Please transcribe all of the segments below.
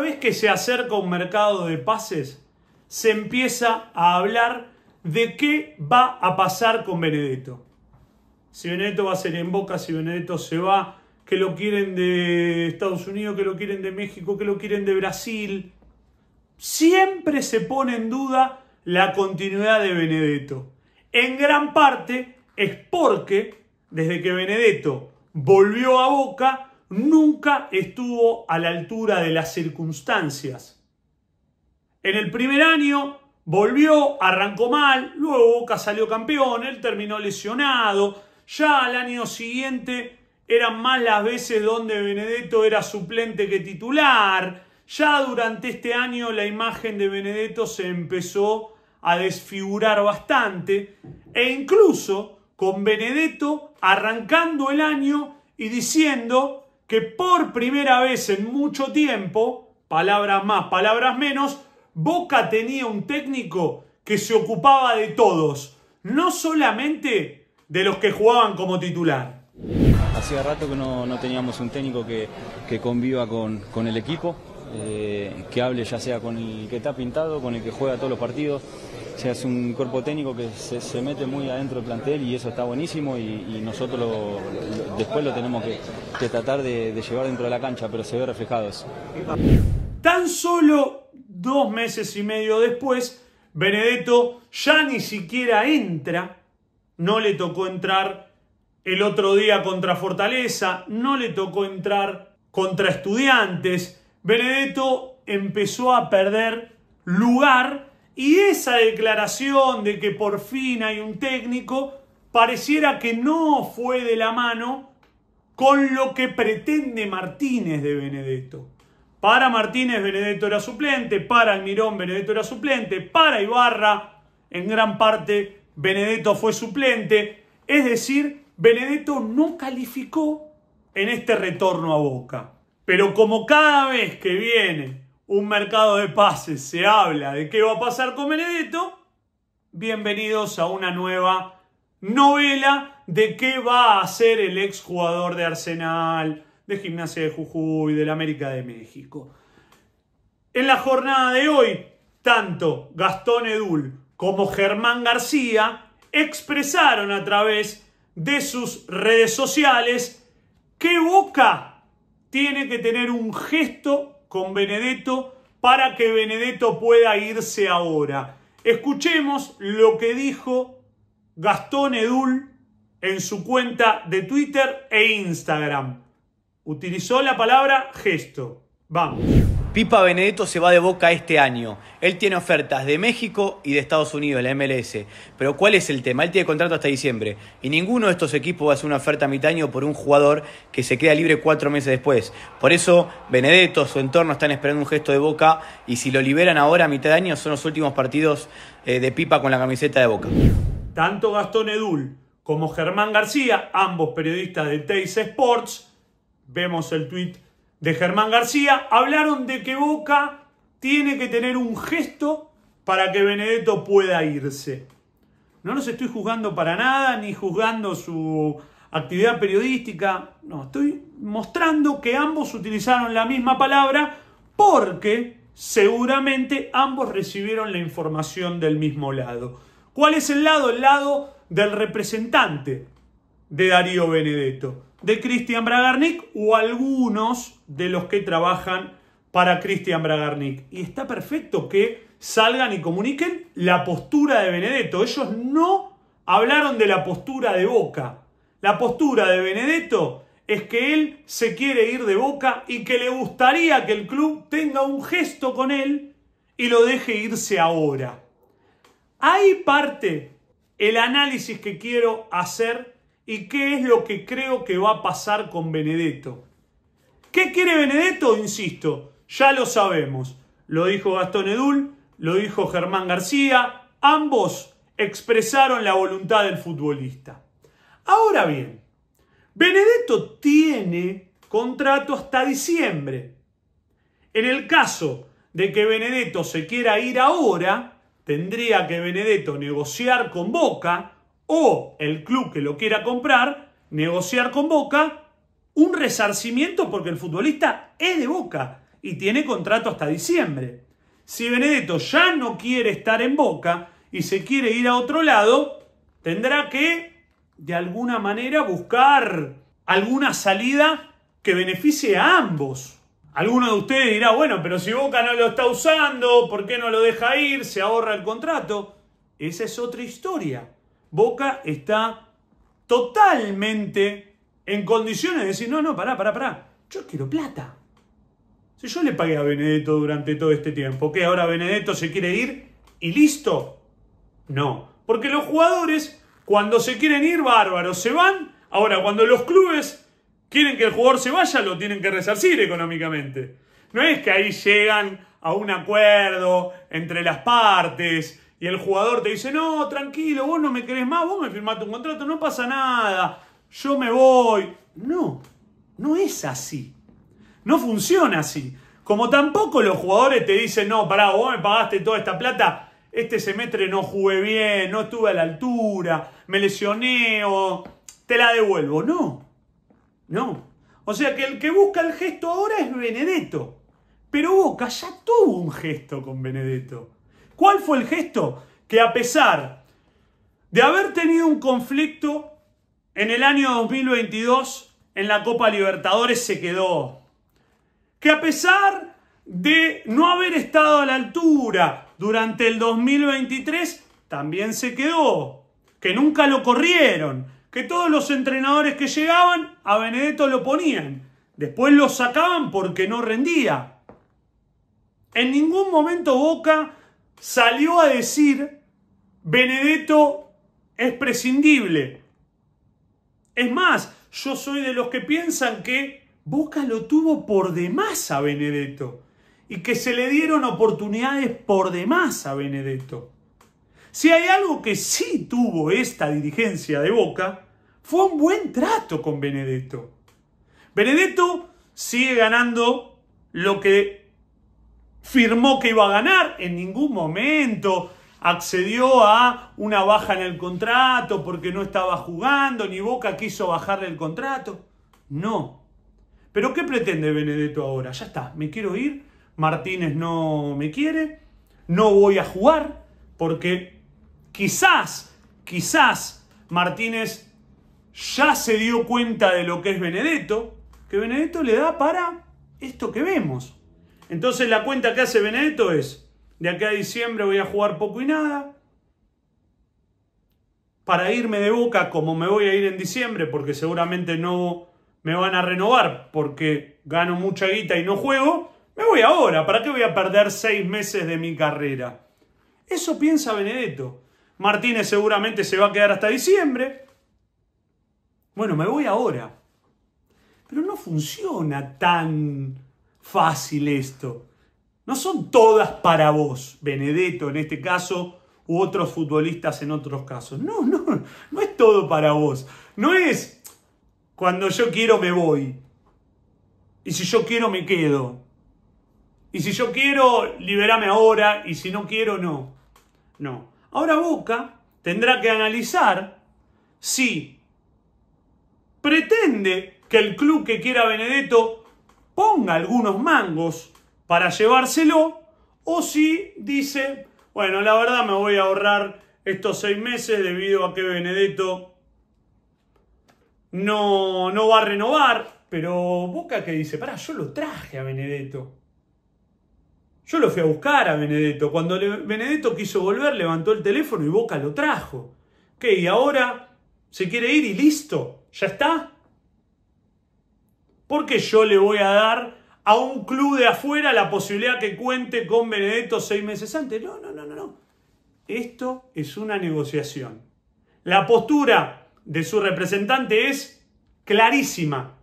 vez que se acerca un mercado de pases, se empieza a hablar de qué va a pasar con Benedetto. Si Benedetto va a ser en Boca, si Benedetto se va, que lo quieren de Estados Unidos, que lo quieren de México, que lo quieren de Brasil. Siempre se pone en duda la continuidad de Benedetto. En gran parte es porque desde que Benedetto volvió a Boca, nunca estuvo a la altura de las circunstancias. En el primer año volvió, arrancó mal, luego Boca salió campeón, él terminó lesionado, ya al año siguiente eran más las veces donde Benedetto era suplente que titular, ya durante este año la imagen de Benedetto se empezó a desfigurar bastante e incluso con Benedetto arrancando el año y diciendo que por primera vez en mucho tiempo, palabras más, palabras menos, Boca tenía un técnico que se ocupaba de todos, no solamente de los que jugaban como titular. Hacía rato que no, teníamos un técnico que, conviva con, el equipo, eh, que hable ya sea con el que está pintado, con el que juega todos los partidos. O sea, es un cuerpo técnico que se, mete muy adentro del plantel y eso está buenísimo y, nosotros después lo tenemos que, tratar de, de, llevar dentro de la cancha, pero se ve reflejado eso. Tan solo dos meses y medio después, Benedetto ya ni siquiera entra, no le tocó entrar el otro día contra Fortaleza, no le tocó entrar contra Estudiantes, Benedetto empezó a perder lugar y esa declaración de que por fin hay un técnico pareciera que no fue de la mano con lo que pretende Martínez de Benedetto. Para Martínez Benedetto era suplente, para Almirón Benedetto era suplente, para Ibarra en gran parte Benedetto fue suplente. Es decir, Benedetto no calificó en este retorno a Boca. Pero como cada vez que viene un mercado de pases, se habla de qué va a pasar con Benedetto. Bienvenidos a una nueva novela de qué va a hacer el exjugador de Arsenal, de Gimnasia de Jujuy, del América de México. En la jornada de hoy, tanto Gastón Edul como Germán García expresaron a través de sus redes sociales que Boca tiene que tener un gesto con Benedetto para que Benedetto pueda irse ahora. Escuchemos lo que dijo Gastón Edul en su cuenta de Twitter e Instagram. Utilizó la palabra gesto. Vamos. Pipa Benedetto se va de Boca este año. Él tiene ofertas de México y de Estados Unidos, la MLS. Pero ¿cuál es el tema? Él tiene contrato hasta diciembre. Y ninguno de estos equipos va a hacer una oferta a mitad año por un jugador que se queda libre cuatro meses después. Por eso Benedetto, su entorno están esperando un gesto de Boca. Y si lo liberan ahora a mitad de año son los últimos partidos eh, de Pipa con la camiseta de Boca. Tanto Gastón Edul como Germán García, ambos periodistas de Teis Sports, vemos el tuit de Germán García, hablaron de que Boca tiene que tener un gesto para que Benedetto pueda irse. No los estoy juzgando para nada, ni juzgando su actividad periodística, no, estoy mostrando que ambos utilizaron la misma palabra porque seguramente ambos recibieron la información del mismo lado. ¿Cuál es el lado? El lado del representante de Darío Benedetto de Christian Bragarnik o algunos de los que trabajan para Christian Bragarnik. Y está perfecto que salgan y comuniquen la postura de Benedetto. Ellos no hablaron de la postura de Boca. La postura de Benedetto es que él se quiere ir de Boca y que le gustaría que el club tenga un gesto con él y lo deje irse ahora. Ahí parte el análisis que quiero hacer ¿Y qué es lo que creo que va a pasar con Benedetto? ¿Qué quiere Benedetto? Insisto, ya lo sabemos. Lo dijo Gastón Edul, lo dijo Germán García. Ambos expresaron la voluntad del futbolista. Ahora bien, Benedetto tiene contrato hasta diciembre. En el caso de que Benedetto se quiera ir ahora, tendría que Benedetto negociar con Boca o el club que lo quiera comprar, negociar con Boca un resarcimiento porque el futbolista es de Boca y tiene contrato hasta diciembre. Si Benedetto ya no quiere estar en Boca y se quiere ir a otro lado, tendrá que de alguna manera buscar alguna salida que beneficie a ambos. Alguno de ustedes dirá, bueno, pero si Boca no lo está usando, ¿por qué no lo deja ir? Se ahorra el contrato. Esa es otra historia. Boca está totalmente en condiciones de decir, no, no, pará, pará, pará, yo quiero plata. Si yo le pagué a Benedetto durante todo este tiempo, ¿qué ahora Benedetto se quiere ir y listo? No, porque los jugadores cuando se quieren ir, bárbaros, se van. Ahora, cuando los clubes quieren que el jugador se vaya, lo tienen que resarcir económicamente. No es que ahí llegan a un acuerdo entre las partes y el jugador te dice, no, tranquilo, vos no me querés más, vos me firmaste un contrato, no pasa nada, yo me voy. No, no es así. No funciona así. Como tampoco los jugadores te dicen, no, pará, vos me pagaste toda esta plata, este semestre no jugué bien, no estuve a la altura, me lesioné o te la devuelvo. No, no. O sea que el que busca el gesto ahora es Benedetto. Pero Boca ya tuvo un gesto con Benedetto. ¿Cuál fue el gesto? Que a pesar de haber tenido un conflicto en el año 2022 en la Copa Libertadores se quedó. Que a pesar de no haber estado a la altura durante el 2023, también se quedó. Que nunca lo corrieron. Que todos los entrenadores que llegaban a Benedetto lo ponían. Después lo sacaban porque no rendía. En ningún momento Boca salió a decir, Benedetto es prescindible. Es más, yo soy de los que piensan que Boca lo tuvo por demás a Benedetto y que se le dieron oportunidades por demás a Benedetto. Si hay algo que sí tuvo esta dirigencia de Boca, fue un buen trato con Benedetto. Benedetto sigue ganando lo que firmó que iba a ganar, en ningún momento accedió a una baja en el contrato porque no estaba jugando, ni Boca quiso bajarle el contrato. No. Pero ¿qué pretende Benedetto ahora? Ya está, me quiero ir, Martínez no me quiere, no voy a jugar porque quizás, quizás Martínez ya se dio cuenta de lo que es Benedetto, que Benedetto le da para esto que vemos, entonces la cuenta que hace Benedetto es, de acá a diciembre voy a jugar poco y nada, para irme de boca como me voy a ir en diciembre, porque seguramente no me van a renovar porque gano mucha guita y no juego, me voy ahora, ¿para qué voy a perder seis meses de mi carrera? Eso piensa Benedetto. Martínez seguramente se va a quedar hasta diciembre. Bueno, me voy ahora. Pero no funciona tan fácil esto. No son todas para vos, Benedetto en este caso, u otros futbolistas en otros casos. No, no, no es todo para vos. No es cuando yo quiero me voy. Y si yo quiero me quedo. Y si yo quiero, liberame ahora. Y si no quiero, no. No. Ahora Boca tendrá que analizar si pretende que el club que quiera Benedetto ponga algunos mangos para llevárselo, o si dice, bueno, la verdad me voy a ahorrar estos seis meses debido a que Benedetto no, no va a renovar, pero Boca que dice, para yo lo traje a Benedetto. Yo lo fui a buscar a Benedetto. Cuando Benedetto quiso volver, levantó el teléfono y Boca lo trajo. que ¿Y ahora se quiere ir y listo? ¿Ya está? porque yo le voy a dar a un club de afuera la posibilidad que cuente con Benedetto seis meses antes. No, no, no, no, no. Esto es una negociación. La postura de su representante es clarísima.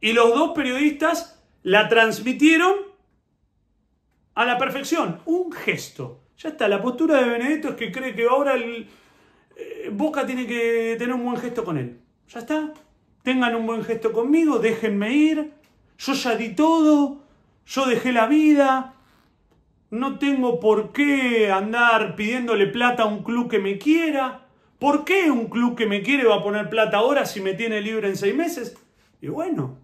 Y los dos periodistas la transmitieron a la perfección. Un gesto. Ya está, la postura de Benedetto es que cree que ahora el, eh, Boca tiene que tener un buen gesto con él. Ya está tengan un buen gesto conmigo, déjenme ir, yo ya di todo, yo dejé la vida, no tengo por qué andar pidiéndole plata a un club que me quiera, ¿por qué un club que me quiere va a poner plata ahora si me tiene libre en seis meses? Y bueno,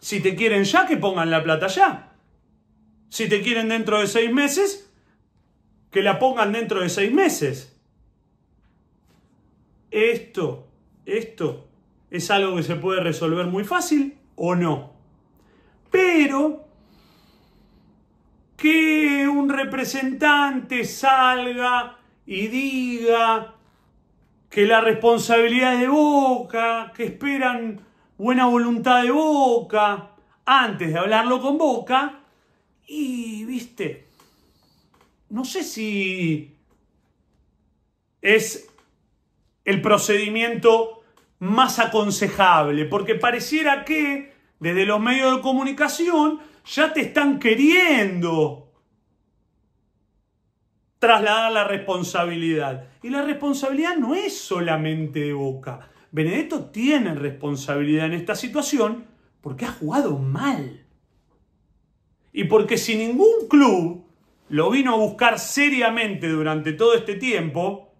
si te quieren ya, que pongan la plata ya. Si te quieren dentro de seis meses, que la pongan dentro de seis meses. Esto, esto es algo que se puede resolver muy fácil o no. Pero que un representante salga y diga que la responsabilidad es de Boca, que esperan buena voluntad de Boca, antes de hablarlo con Boca, y, viste, no sé si es el procedimiento más aconsejable, porque pareciera que desde los medios de comunicación ya te están queriendo trasladar la responsabilidad. Y la responsabilidad no es solamente de Boca. Benedetto tiene responsabilidad en esta situación porque ha jugado mal. Y porque si ningún club lo vino a buscar seriamente durante todo este tiempo,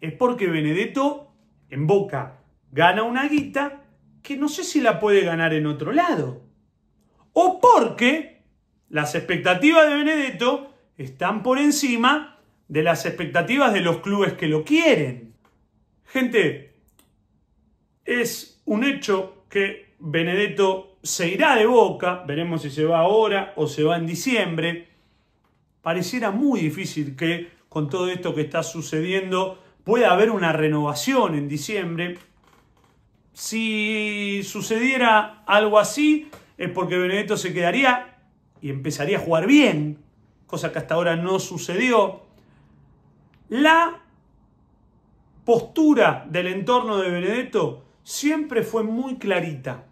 es porque Benedetto en Boca gana una guita que no sé si la puede ganar en otro lado. O porque las expectativas de Benedetto están por encima de las expectativas de los clubes que lo quieren. Gente, es un hecho que Benedetto se irá de boca, veremos si se va ahora o se va en diciembre. Pareciera muy difícil que con todo esto que está sucediendo pueda haber una renovación en diciembre si sucediera algo así, es porque Benedetto se quedaría y empezaría a jugar bien, cosa que hasta ahora no sucedió. La postura del entorno de Benedetto siempre fue muy clarita.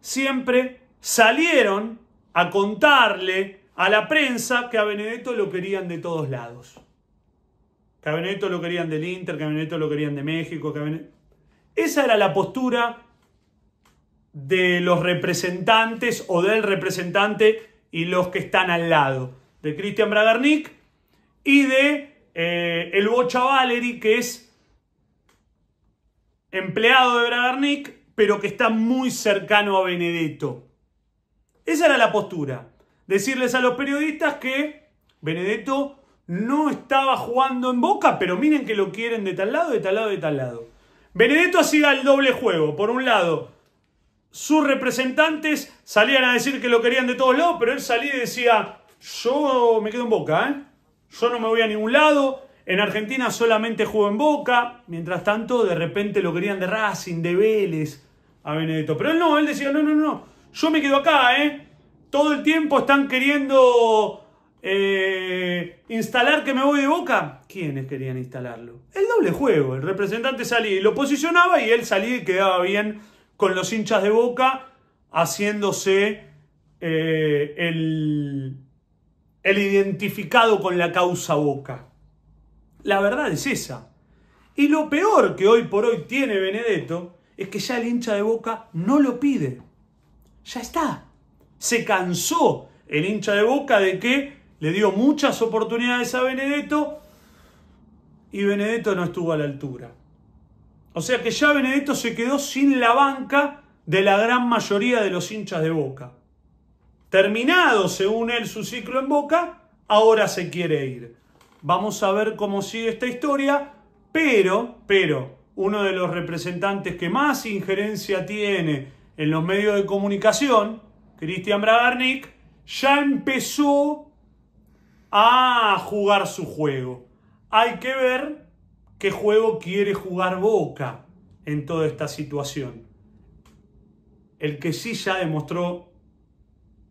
Siempre salieron a contarle a la prensa que a Benedetto lo querían de todos lados. Que a Benedetto lo querían del Inter, que a Benedetto lo querían de México, que a Benedetto... Esa era la postura de los representantes o del representante y los que están al lado. De Cristian Bragarnik y de eh, el Bocha Valery, que es empleado de Bragarnik, pero que está muy cercano a Benedetto. Esa era la postura. Decirles a los periodistas que Benedetto no estaba jugando en boca, pero miren que lo quieren de tal lado, de tal lado, de tal lado. Benedetto hacía el doble juego. Por un lado, sus representantes salían a decir que lo querían de todos lados, pero él salía y decía, yo me quedo en Boca, ¿eh? yo no me voy a ningún lado, en Argentina solamente juego en Boca, mientras tanto de repente lo querían de Racing, de Vélez, a Benedetto. Pero él no, él decía, no, no, no, yo me quedo acá, ¿eh? todo el tiempo están queriendo eh, instalar que me voy de boca. ¿Quiénes querían instalarlo? El doble juego. El representante salía y lo posicionaba y él salía y quedaba bien con los hinchas de boca haciéndose eh, el, el identificado con la causa boca. La verdad es esa. Y lo peor que hoy por hoy tiene Benedetto es que ya el hincha de boca no lo pide. Ya está. Se cansó el hincha de boca de que le dio muchas oportunidades a Benedetto y Benedetto no estuvo a la altura. O sea que ya Benedetto se quedó sin la banca de la gran mayoría de los hinchas de Boca. Terminado, según él, su ciclo en Boca, ahora se quiere ir. Vamos a ver cómo sigue esta historia, pero, pero, uno de los representantes que más injerencia tiene en los medios de comunicación, Cristian Bragarnik, ya empezó a jugar su juego. Hay que ver qué juego quiere jugar Boca en toda esta situación. El que sí ya demostró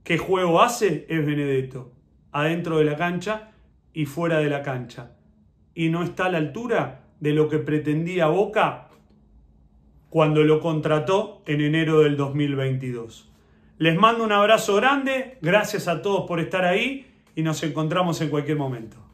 qué juego hace es Benedetto, adentro de la cancha y fuera de la cancha. Y no está a la altura de lo que pretendía Boca cuando lo contrató en enero del 2022. Les mando un abrazo grande, gracias a todos por estar ahí y nos encontramos en cualquier momento.